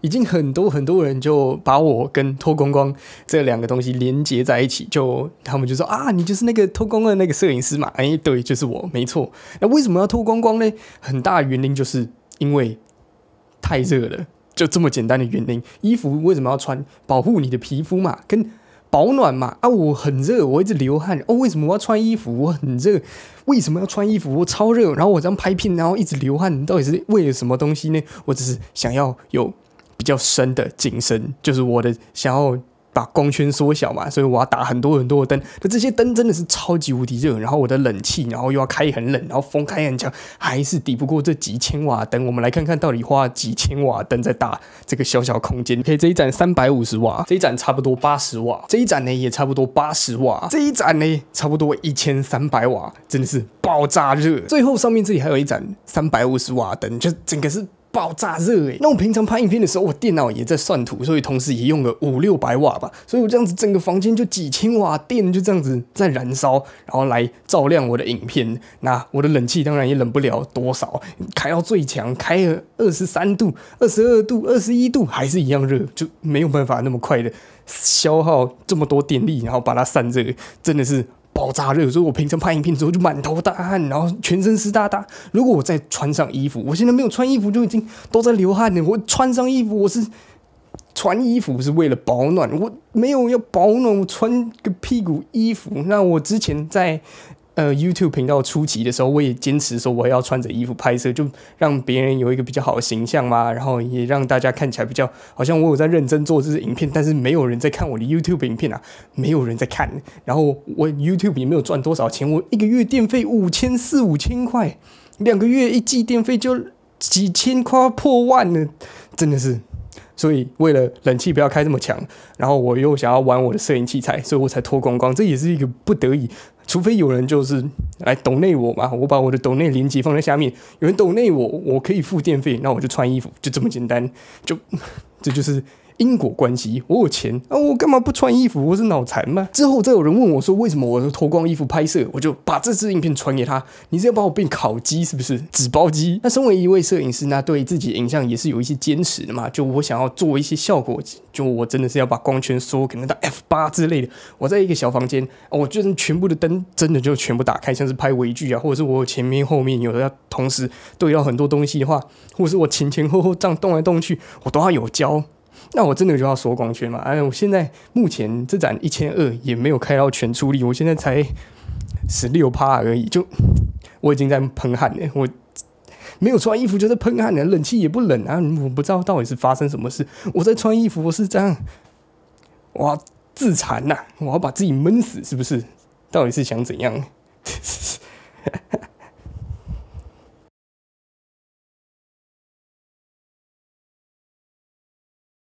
已经很多很多人就把我跟脱光光这两个东西连接在一起，就他们就说啊，你就是那个脱光光的那个摄影师嘛，哎，对，就是我，没错。那为什么要脱光光呢？很大原因就是因为太热了，就这么简单的原因。衣服为什么要穿？保护你的皮肤嘛，跟保暖嘛。啊，我很热，我一直流汗。哦，为什么我要穿衣服？我很热，为什么要穿衣服？我超热，然后我这样拍片，然后一直流汗，到底是为了什么东西呢？我只是想要有。较深的景深，就是我的想要把光圈缩小嘛，所以我要打很多很多的灯。那这些灯真的是超级无敌热，然后我的冷气，然后又要开很冷，然后风开很强，还是抵不过这几千瓦灯。我们来看看到底花几千瓦灯在打这个小小空间。可以，这一盏三百五十瓦，这一盏差不多八十瓦，这一盏呢也差不多八十瓦，这一盏呢差不多一千三百瓦，真的是爆炸热。最后上面这里还有一盏三百五十瓦灯，就整个是。爆炸热诶。那我平常拍影片的时候，我电脑也在算图，所以同时也用了五六百瓦吧。所以我这样子整个房间就几千瓦电就这样子在燃烧，然后来照亮我的影片。那我的冷气当然也冷不了多少，开到最强，开二十三度、二十二度、二十一度，还是一样热，就没有办法那么快的消耗这么多电力，然后把它散热，真的是。爆炸热！所以我平常拍影片之后就满头大汗，然后全身湿哒哒。如果我再穿上衣服，我现在没有穿衣服就已经都在流汗了。我穿上衣服，我是穿衣服是为了保暖，我没有要保暖，我穿个屁股衣服。那我之前在。呃，YouTube 频道初期的时候，我也坚持说我要穿着衣服拍摄，就让别人有一个比较好的形象嘛，然后也让大家看起来比较好像我有在认真做这支影片，但是没有人在看我的 YouTube 影片啊，没有人在看，然后我 YouTube 也没有赚多少钱，我一个月电费五千四五千块，两个月一季电费就几千块破万了，真的是。所以为了冷气不要开这么强，然后我又想要玩我的摄影器材，所以我才脱光光。这也是一个不得已，除非有人就是来抖内我嘛，我把我的抖内连接放在下面，有人抖内我，我可以付电费，那我就穿衣服，就这么简单，就。这就是因果关系。我有钱啊，我干嘛不穿衣服？我是脑残吗？之后再有人问我说为什么我脱光衣服拍摄，我就把这支影片传给他。你是要把我变烤鸡是不是纸包鸡？那身为一位摄影师，那对自己的影像也是有一些坚持的嘛。就我想要做一些效果，就我真的是要把光圈缩，可能到 F 八之类的。我在一个小房间，我就是全部的灯真的就全部打开，像是拍微距啊，或者是我前面后面有的要同时对到很多东西的话，或者是我前前后后这样动来动去，我都要有焦。那我真的就要说光圈嘛？哎，我现在目前这盏一千二也没有开到全出力，我现在才十六趴而已。就我已经在喷汗了，我没有穿衣服就在喷汗呢，冷气也不冷啊。我不知道到底是发生什么事，我在穿衣服，我是这样，我要自残呐，我要把自己闷死，是不是？到底是想怎样？